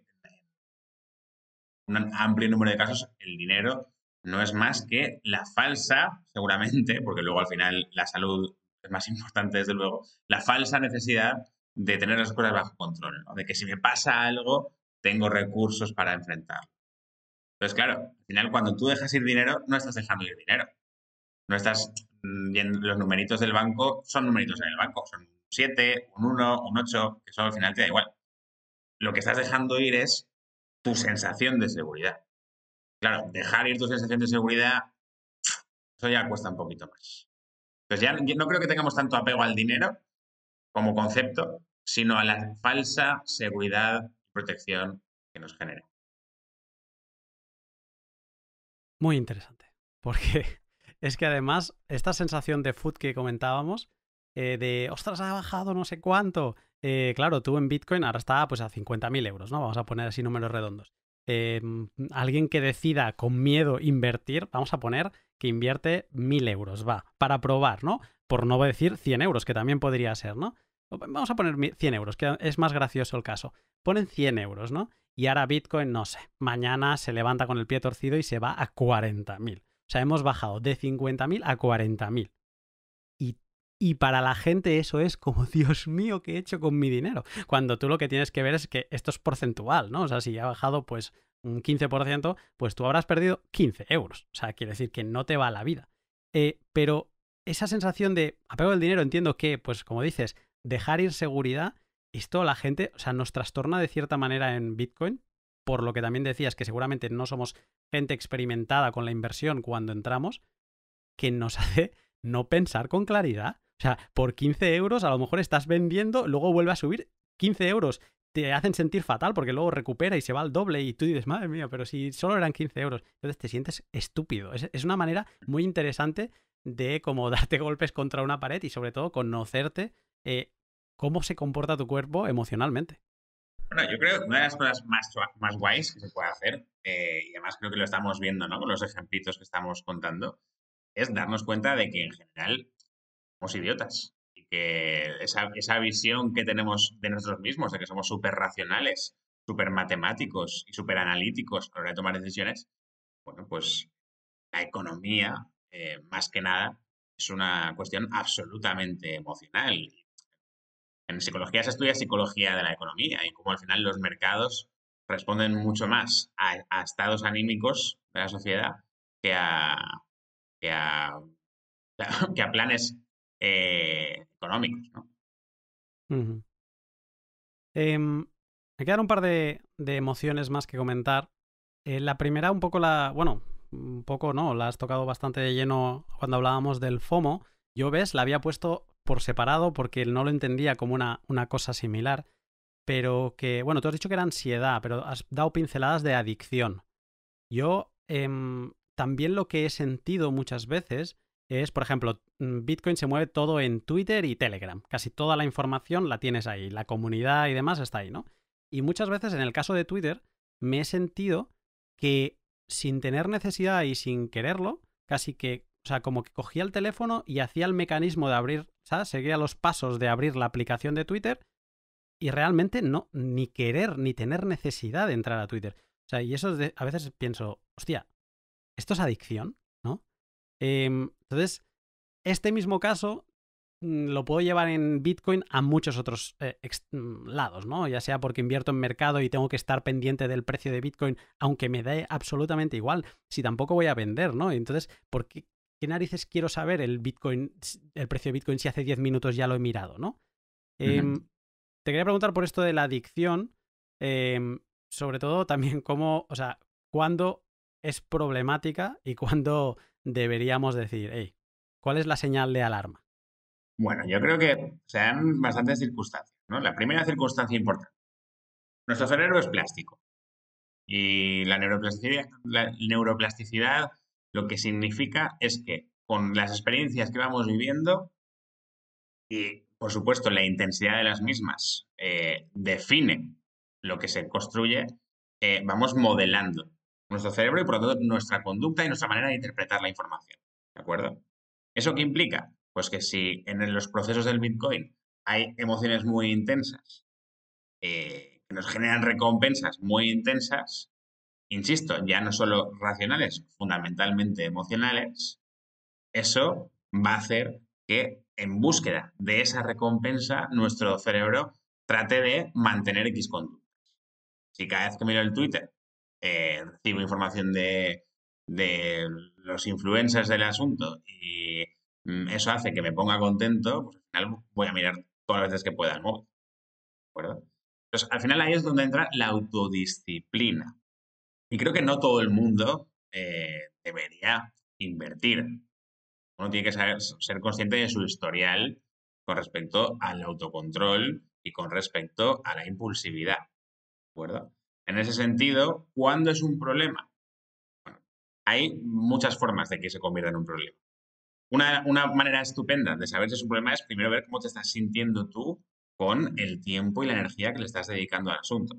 en un amplio número de casos el dinero no es más que la falsa, seguramente, porque luego al final la salud es más importante, desde luego, la falsa necesidad de tener las cosas bajo control, o de que si me pasa algo, tengo recursos para enfrentarlo. Entonces, claro, al final cuando tú dejas ir dinero, no estás dejando ir dinero. No estás, viendo mm, los numeritos del banco son numeritos en el banco, son un 7, un 1, un 8, que eso al final te da igual. Lo que estás dejando ir es tu sensación de seguridad. Claro, dejar ir tu sensación de seguridad, eso ya cuesta un poquito más. Entonces ya no creo que tengamos tanto apego al dinero como concepto, sino a la falsa seguridad y protección que nos genera. Muy interesante, porque es que además esta sensación de food que comentábamos, eh, de ostras, ha bajado no sé cuánto. Eh, claro, tú en Bitcoin ahora está pues a 50.000 euros, ¿no? Vamos a poner así números redondos. Eh, alguien que decida con miedo invertir, vamos a poner que invierte 1.000 euros, va, para probar, ¿no? Por no decir 100 euros, que también podría ser, ¿no? Vamos a poner 100 euros, que es más gracioso el caso. Ponen 100 euros, ¿no? Y ahora Bitcoin, no sé, mañana se levanta con el pie torcido y se va a 40.000. O sea, hemos bajado de 50.000 a 40.000. Y, para la gente eso es como, Dios mío, ¿qué he hecho con mi dinero? Cuando tú lo que tienes que ver es que esto es porcentual, ¿no? O sea, si ha bajado pues un 15%, pues tú habrás perdido 15 euros. O sea, quiere decir que no te va la vida. Eh, pero esa sensación de apego del dinero, entiendo que, pues como dices, dejar ir seguridad, esto la gente, o sea, nos trastorna de cierta manera en Bitcoin, por lo que también decías que seguramente no somos gente experimentada con la inversión cuando entramos, que nos hace no pensar con claridad. O sea, por 15 euros a lo mejor estás vendiendo, luego vuelve a subir 15 euros. Te hacen sentir fatal porque luego recupera y se va al doble y tú dices, madre mía, pero si solo eran 15 euros. Entonces te sientes estúpido. Es, es una manera muy interesante de como darte golpes contra una pared y sobre todo conocerte eh, cómo se comporta tu cuerpo emocionalmente. Bueno, yo creo que una de las cosas más, guays que se puede hacer, eh, y además creo que lo estamos viendo, ¿no? Con los ejemplitos que estamos contando, es darnos cuenta de que en general somos idiotas. Y que esa, visión que tenemos de nosotros mismos, de que somos súper racionales, súper matemáticos y súper analíticos a la hora de tomar decisiones, bueno, pues la economía, eh, más que nada, es una cuestión absolutamente emocional. En psicología se estudia psicología de la economía y cómo al final los mercados responden mucho más a, estados anímicos de la sociedad que a, que a, planes eh, económicos. ¿no? Em, me quedan un par de, emociones más que comentar. Eh, la primera, un poco la. Bueno, un poco no, la has tocado bastante de lleno cuando hablábamos del FOMO. Yo ves, la había puesto por separado porque él no lo entendía como una, cosa similar, pero que, bueno, tú has dicho que era ansiedad, pero has dado pinceladas de adicción. Yo em, también lo que he sentido muchas veces es, por ejemplo, mm, Bitcoin se mueve todo en Twitter y Telegram. Casi toda la información la tienes ahí, la comunidad y demás está ahí, ¿no? Y muchas veces en el caso de Twitter me he sentido que sin tener necesidad y sin quererlo, casi que o sea, como que cogía el teléfono y hacía el mecanismo de abrir, sea, Seguía los pasos de abrir la aplicación de Twitter y realmente no, ni querer, ni tener necesidad de entrar a Twitter. O sea, y eso a veces pienso, hostia, esto es adicción, ¿no? Em, entonces, este mismo caso mm, lo puedo llevar en Bitcoin a muchos otros eh, mm, lados, ¿no? Ya sea porque invierto en mercado y tengo que estar pendiente del precio de Bitcoin, aunque me dé absolutamente igual, si tampoco voy a vender, ¿no? Entonces, ¿por qué ¿qué narices quiero saber el Bitcoin, el precio de Bitcoin si hace 10 minutos ya lo he mirado, ¿no? Em, te quería preguntar por esto de la adicción, em, sobre todo también cómo, o sea, cuándo es problemática y cuándo deberíamos decir, hey, ¿cuál es la señal de alarma? Bueno, yo creo que se dan bastantes circunstancias, ¿no? La primera circunstancia importante. Nuestro cerebro es plástico. Y la neuroplasticidad lo que significa es que con las experiencias que vamos viviendo y, por supuesto, la intensidad de las mismas eh, define lo que se construye, eh, vamos modelando nuestro cerebro y, por lo tanto, nuestra conducta y nuestra manera de interpretar la información. ¿De acuerdo? ¿Eso qué implica? Pues que si en los procesos del Bitcoin hay emociones muy intensas, eh, que nos generan recompensas muy intensas, insisto, ya no solo racionales, fundamentalmente emocionales, eso va a hacer que en búsqueda de esa recompensa nuestro cerebro trate de mantener X conductas. Si cada vez que miro el Twitter eh, recibo información de, los influencers del asunto y mm, eso hace que me ponga contento, pues al final voy a mirar todas las veces que pueda el móvil. Entonces, al final ahí es donde entra la autodisciplina. Y creo que no todo el mundo eh, debería invertir. Uno tiene que ser consciente de su historial con respecto al autocontrol y con respecto a la impulsividad. ¿De acuerdo? En ese sentido, ¿cuándo es un problema? hay muchas formas de que se convierta en un problema. Una, una, manera estupenda de saber si es un problema es primero ver cómo te estás sintiendo tú con el tiempo y la energía que le estás dedicando al asunto.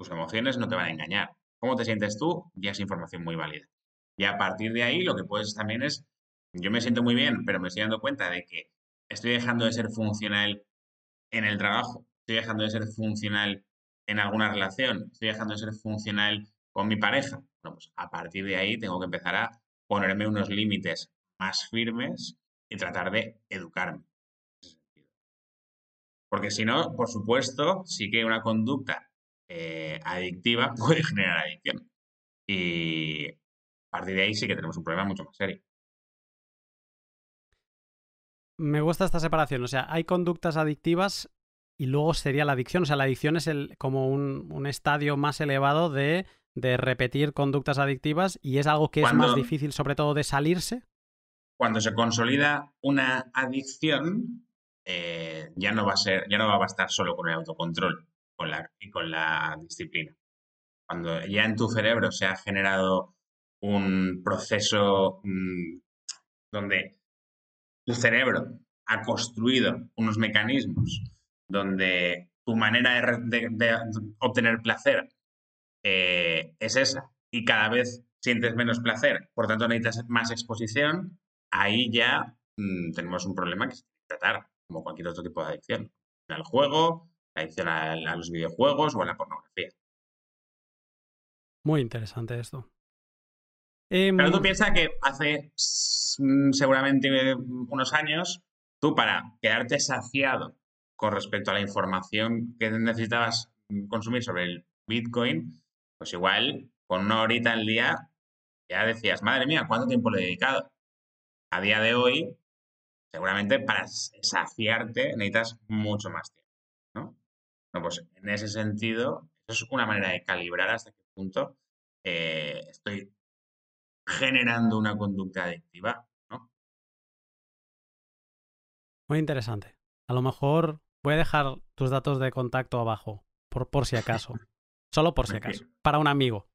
Tus emociones no te van a engañar cómo te sientes tú, ya es información muy válida. Y a partir de ahí lo que puedes también es, yo me siento muy bien, pero me estoy dando cuenta de que estoy dejando de ser funcional en el trabajo, estoy dejando de ser funcional en alguna relación, estoy dejando de ser funcional con mi pareja. vamos pues a partir de ahí tengo que empezar a ponerme unos límites más firmes y tratar de educarme. Porque si no, por supuesto, sí que una conducta eh, adictiva puede generar adicción. Y a partir de ahí sí que tenemos un problema mucho más serio. Me gusta esta separación. O sea, hay conductas adictivas y luego sería la adicción. O sea, la adicción es como un, estadio más elevado de, de, repetir conductas adictivas y es algo que es más difícil, sobre todo, de salirse. Cuando se consolida una adicción, eh, ya, no va a ser, ya no va a bastar solo con el autocontrol con la, y con la disciplina. Cuando ya en tu cerebro se ha generado un proceso mm, donde tu cerebro ha construido unos mecanismos donde tu manera de, obtener placer eh, es esa y cada vez sientes menos placer, por tanto necesitas más exposición, ahí ya mm, tenemos un problema que se que tratar, como cualquier otro tipo de adicción. Al juego, adicional a, a los videojuegos o a la pornografía. Muy interesante esto. Pero tú em, piensas que hace mm, seguramente eh, unos años, tú para quedarte saciado con respecto a la información que necesitabas mm, consumir sobre el Bitcoin, pues igual con una horita al día ya decías, madre mía, ¿cuánto tiempo le he dedicado? A día de hoy, seguramente para saciarte necesitas mucho más tiempo. Pues, en ese sentido, eso es una manera de calibrar hasta qué punto eh, estoy generando una conducta adictiva, Muy interesante. A lo mejor voy a dejar tus datos de contacto abajo, por, por si acaso. Solo por si acaso. Para un amigo.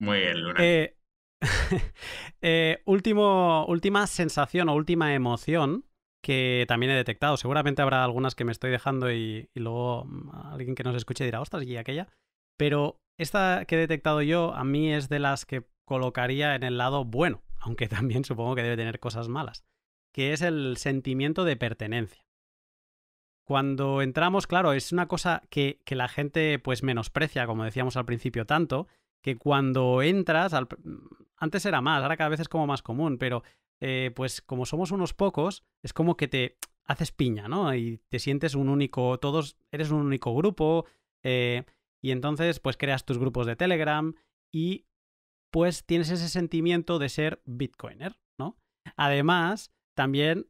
Muy bien, Luna. Eh, eh, último, última sensación o última emoción que también he detectado. Seguramente habrá algunas que me estoy dejando y, luego mm, alguien que nos escuche dirá, ostras, y aquella. Pero esta que he detectado yo a mí es de las que colocaría en el lado bueno, aunque también supongo que debe tener cosas malas, que es el sentimiento de pertenencia. Cuando entramos, claro, es una cosa que, la gente pues menosprecia, como decíamos al principio tanto, que cuando entras, al... Mm, antes era más, ahora cada vez es como más común, pero eh, pues como somos unos pocos, es como que te haces piña, ¿no? Y te sientes un único, todos, eres un único grupo, eh, y entonces pues creas tus grupos de Telegram y pues tienes ese sentimiento de ser bitcoiner, ¿no? Además, también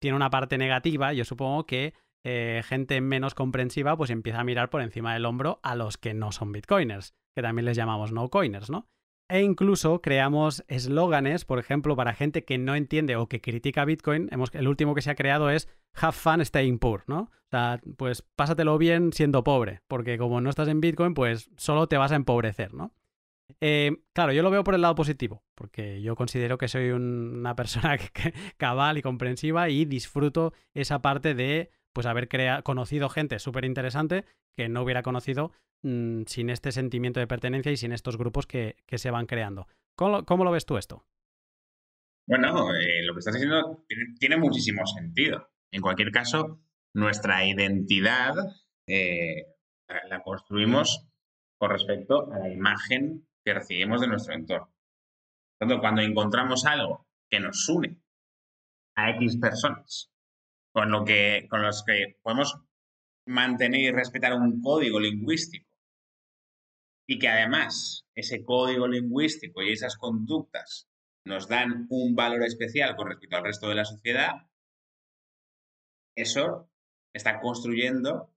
tiene una parte negativa, yo supongo que eh, gente menos comprensiva pues empieza a mirar por encima del hombro a los que no son bitcoiners, que también les llamamos no coiners, ¿no? E incluso creamos eslóganes, por ejemplo, para gente que no entiende o que critica Bitcoin. el último que se ha creado es Have fun staying poor, ¿no? O sea, pues pásatelo bien siendo pobre, porque como no estás en Bitcoin, pues solo te vas a empobrecer, ¿no? Eh, claro, yo lo veo por el lado positivo, porque yo considero que soy una persona cabal y comprensiva y disfruto esa parte de pues haber conocido gente súper interesante que no hubiera conocido Mm, sin este sentimiento de pertenencia y sin estos grupos que, se van creando. ¿Cómo lo, ves tú esto? Bueno, eh, lo que estás diciendo tiene, muchísimo sentido. En cualquier caso, nuestra identidad eh, la construimos con respecto a la imagen que recibimos de nuestro entorno. tanto, cuando encontramos algo que nos une a X personas, con, lo que, con los que podemos mantener y respetar un código lingüístico y que además ese código lingüístico y esas conductas nos dan un valor especial con respecto al resto de la sociedad, eso está construyendo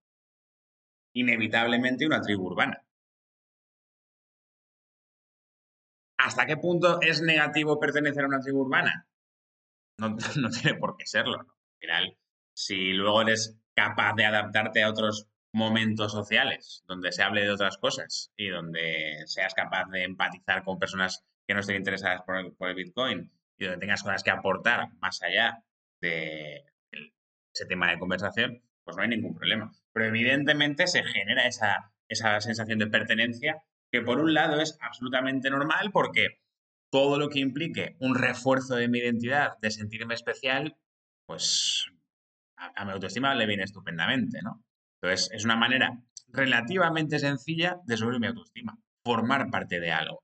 inevitablemente una tribu urbana. ¿Hasta qué punto es negativo pertenecer a una tribu urbana? No, no tiene por qué serlo. Al final, si luego eres capaz de adaptarte a otros momentos sociales donde se hable de otras cosas y donde seas capaz de empatizar con personas que no estén interesadas por el, Bitcoin y donde tengas cosas que aportar más allá de ese tema de conversación, pues no hay ningún problema. Pero evidentemente se genera esa, esa sensación de pertenencia que por un lado es absolutamente normal porque todo lo que implique un refuerzo de mi identidad, de sentirme especial, pues a mi autoestima le viene estupendamente, ¿no? Entonces, es una manera relativamente sencilla de a mi autoestima, formar parte de algo.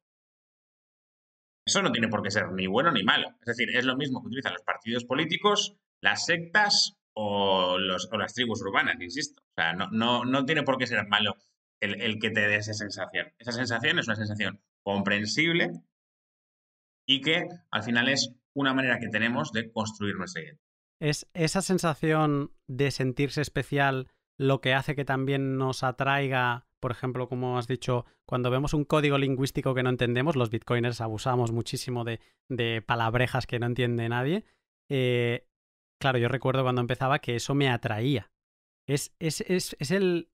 Eso no tiene por qué ser ni bueno ni malo. Es decir, es lo mismo que utilizan los partidos políticos, las sectas o, las tribus urbanas, insisto. O sea, no, tiene por qué ser malo el, el que te dé esa sensación. Esa sensación es una sensación comprensible y que al final es una manera que tenemos de construir nuestra identidad. Es esa sensación de sentirse especial lo que hace que también nos atraiga, por ejemplo, como has dicho, cuando vemos un código lingüístico que no entendemos, los bitcoiners abusamos muchísimo de, palabrejas que no entiende nadie. Eh, claro, yo recuerdo cuando empezaba que eso me atraía. Es, es, es, es el.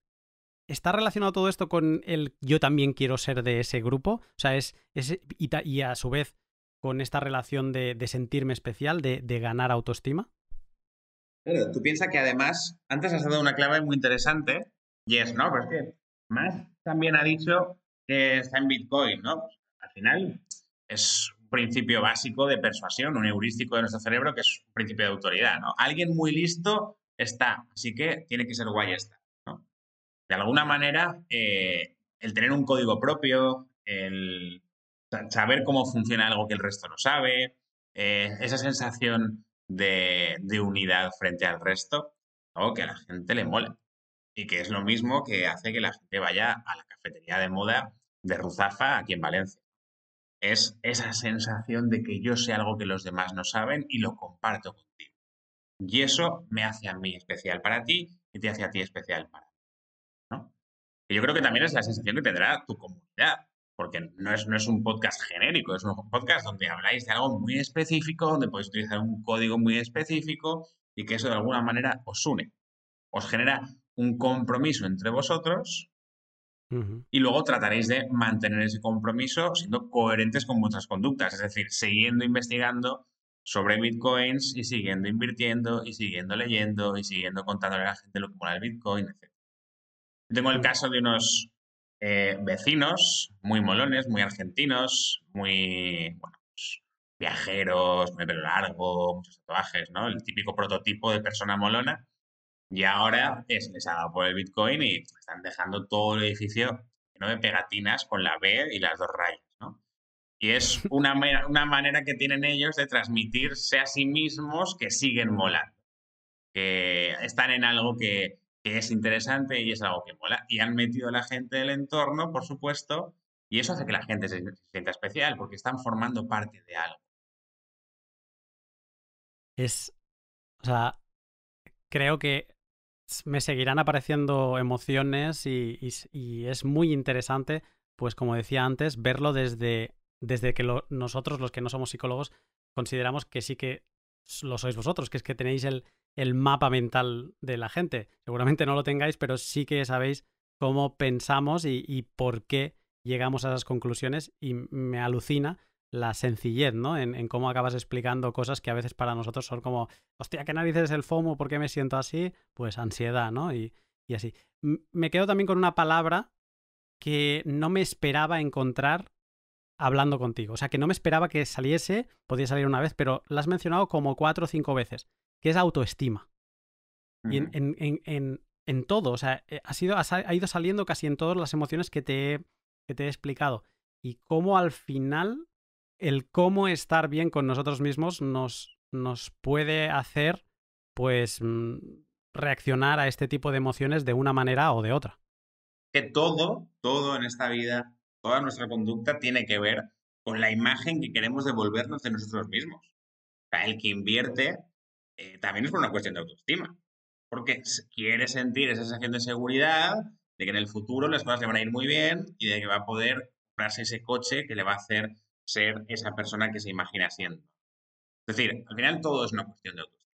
¿Está relacionado todo esto con el yo también quiero ser de ese grupo? O sea, es. Y, a su vez con esta relación de, sentirme especial, de, de ganar autoestima. Claro, tú piensas que además, antes has dado una clave muy interesante, y es, ¿no? Pero es que más también ha dicho que está en Bitcoin, ¿no? Pues, al final es un principio básico de persuasión, un heurístico de nuestro cerebro que es un principio de autoridad, ¿no? Alguien muy listo está, así que tiene que ser guay esta, ¿no? De alguna manera, eh, el tener un código propio, el saber cómo funciona algo que el resto no sabe, eh, esa sensación de, unidad frente al resto, o que a la gente le mola. Y que es lo mismo que hace que la gente vaya a la cafetería de moda de Ruzafa aquí en Valencia. Es esa sensación de que yo sé algo que los demás no saben y lo comparto contigo. Y eso me hace a mí especial para ti y te hace a ti especial para mí. ¿no? Y yo creo que también es la sensación que tendrá tu comunidad porque no es, no es un podcast genérico, es un podcast donde habláis de algo muy específico, donde podéis utilizar un código muy específico y que eso de alguna manera os une, os genera un compromiso entre vosotros y luego trataréis de mantener ese compromiso siendo coherentes con vuestras conductas, es decir, siguiendo investigando sobre bitcoins y siguiendo invirtiendo y siguiendo leyendo y siguiendo contándole a la gente lo que mola el bitcoin, etc. Tengo el caso de unos eh, vecinos muy molones, muy argentinos, muy pues, viajeros, muy pelo largo, muchos tatuajes, ¿no? El típico prototipo de persona molona. Y ahora es, les ha dado por el Bitcoin y están dejando todo el edificio lleno de pegatinas con la B y las dos rayas, Y es una, una manera que tienen ellos de transmitirse a sí mismos que siguen molando, que están en algo que, que es interesante y es algo que mola. Y han metido a la gente del entorno, por supuesto, y eso hace que la gente se sienta especial porque están formando parte de algo. Es, o sea, creo que me seguirán apareciendo emociones y, es muy interesante, pues como decía antes, verlo desde, desde que nosotros, los que no somos psicólogos, consideramos que sí que lo sois vosotros, que es que tenéis el, el mapa mental de la gente. Seguramente no lo tengáis, pero sí que sabéis cómo pensamos y, por qué llegamos a esas conclusiones y me alucina la sencillez, ¿no? En, cómo acabas explicando cosas que a veces para nosotros son como, hostia, ¿qué narices es el FOMO? ¿Por qué me siento así? Pues ansiedad, ¿no? Y, así. me quedo también con una palabra que no me esperaba encontrar hablando contigo. O sea, que no me esperaba que saliese, podía salir una vez, pero la has mencionado como cuatro o cinco veces que es autoestima. Y en, en, todo, o sea, eh, ha, ha ido saliendo casi en todas las emociones que te, he, te he explicado. Y cómo al final el cómo estar bien con nosotros mismos nos, nos puede hacer, pues, mm, reaccionar a este tipo de emociones de una manera o de otra. Que todo, todo en esta vida, toda nuestra conducta tiene que ver con la imagen que queremos devolvernos de nosotros mismos. O sea, el que invierte eh, también es por una cuestión de autoestima. Porque quiere sentir esa sensación de seguridad, de que en el futuro las cosas le van a ir muy bien y de que va a poder comprarse ese coche que le va a hacer ser esa persona que se imagina siendo. Es decir, al final todo es una cuestión de autoestima.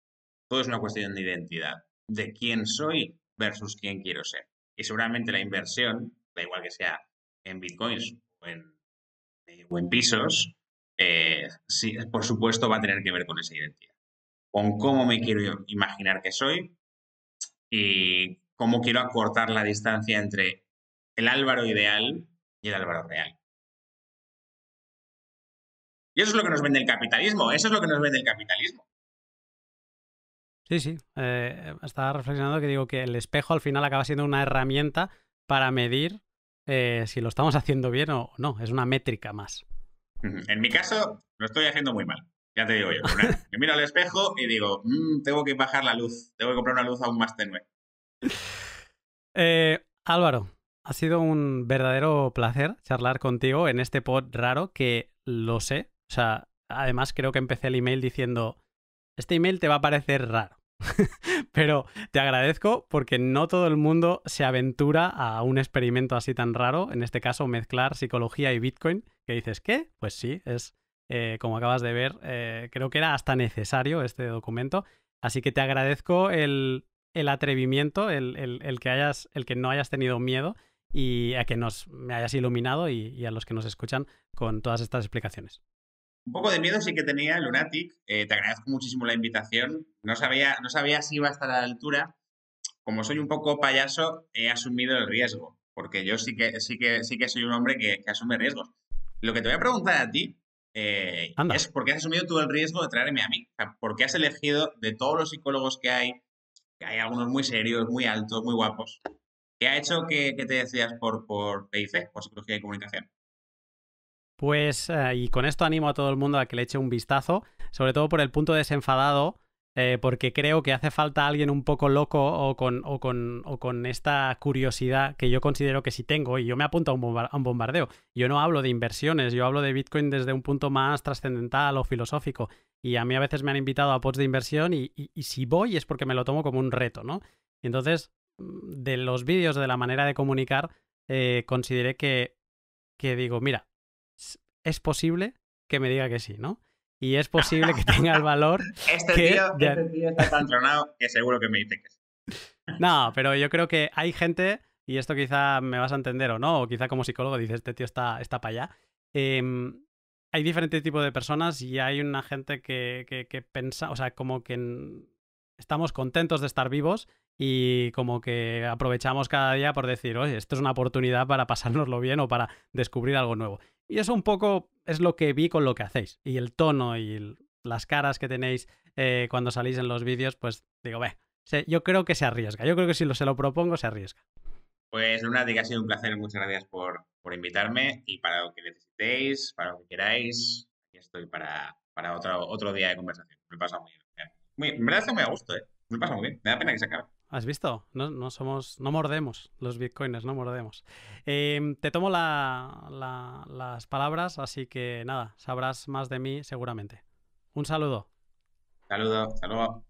Todo es una cuestión de identidad, de quién soy versus quién quiero ser. Y seguramente la inversión, da igual que sea en bitcoins o en, eh, pisos, eh, por supuesto va a tener que ver con esa identidad con cómo me quiero imaginar que soy y eh, cómo quiero acortar la distancia entre el Álvaro ideal y el Álvaro real. Y eso es lo que nos vende el capitalismo, eso es lo que nos vende el capitalismo. Sí, sí. Eh, estaba reflexionando que digo que el espejo al final acaba siendo una herramienta para medir eh, si lo estamos haciendo bien o no. Es una métrica más. En mi caso, lo estoy haciendo muy mal. Ya te digo yo, me miro al espejo y digo, mm, tengo que bajar la luz, tengo que comprar una luz aún más tenue. Eh, Álvaro, ha sido un verdadero placer charlar contigo en este pod raro que lo sé. O sea, además creo que empecé el email diciendo, este email te va a parecer raro. Pero te agradezco porque no todo el mundo se aventura a un experimento así tan raro, en este caso mezclar psicología y Bitcoin, que dices, ¿qué? Pues sí, es eh, como acabas de ver, eh, creo que era hasta necesario este documento. Así que te agradezco el, atrevimiento, el, que hayas, el que no hayas tenido miedo y a que nos me hayas iluminado y, a los que nos escuchan con todas estas explicaciones. Un poco de miedo sí que tenía Lunatic. Eh, te agradezco muchísimo la invitación. No sabía, no sabía si iba a estar a la altura. Como soy un poco payaso, he asumido el riesgo, porque yo sí que, sí que, sí que soy un hombre que, que asume riesgos. Lo que te voy a preguntar a ti eh, es porque has asumido tú el riesgo de traerme a mí. ¿por qué has elegido de todos los psicólogos que hay, que hay algunos muy serios, muy altos, muy guapos, ¿qué ha hecho que, te decías por, por PIC, por Psicología y Comunicación? Pues, eh, y con esto animo a todo el mundo a que le eche un vistazo, sobre todo por el punto desenfadado eh, porque creo que hace falta alguien un poco loco o con, esta curiosidad que yo considero que sí tengo, y yo me apunto a un, bombardeo. Yo no hablo de inversiones, yo hablo de Bitcoin desde un punto más trascendental o filosófico, y a mí a veces me han invitado a pods de inversión y, si voy es porque me lo tomo como un reto, ¿no? Entonces, mm, de los vídeos, de la manera de comunicar, eh, consideré que, que digo, mira, es posible que me diga que sí, ¿no? y es posible que tenga el valor. este, tío, este tío está tan tronado que seguro que me dice que sí. No, pero yo creo que hay gente, y esto quizá me vas a entender o no, o quizá como psicólogo dices, este tío está, está para allá. Em, hay diferentes tipos de personas y hay una gente que, que, pensa, o sea, como que estamos contentos de estar vivos y como que aprovechamos cada día por decir, oye, esto es una oportunidad para pasárnoslo bien o para descubrir algo nuevo. Y eso un poco es lo que vi con lo que hacéis. Y el tono y las caras que tenéis eh, cuando salís en los vídeos, pues digo, ve, yo creo que se arriesga. Yo creo que si lo, se lo propongo, se arriesga. Pues Luna, ha sido un placer. Muchas gracias por, por, invitarme y para lo que necesitéis, para lo que queráis, aquí estoy para, para otro, otro día de conversación. Me pasa muy bien. Muy, me hace muy a gusto, ¿eh? Me pasa muy bien. Me da pena que se acabe. ¿Has visto? No, somos, no mordemos los bitcoins, no mordemos. Em, te tomo las palabras, así que nada, sabrás más de mí seguramente. Un saludo. Saludo, saludo.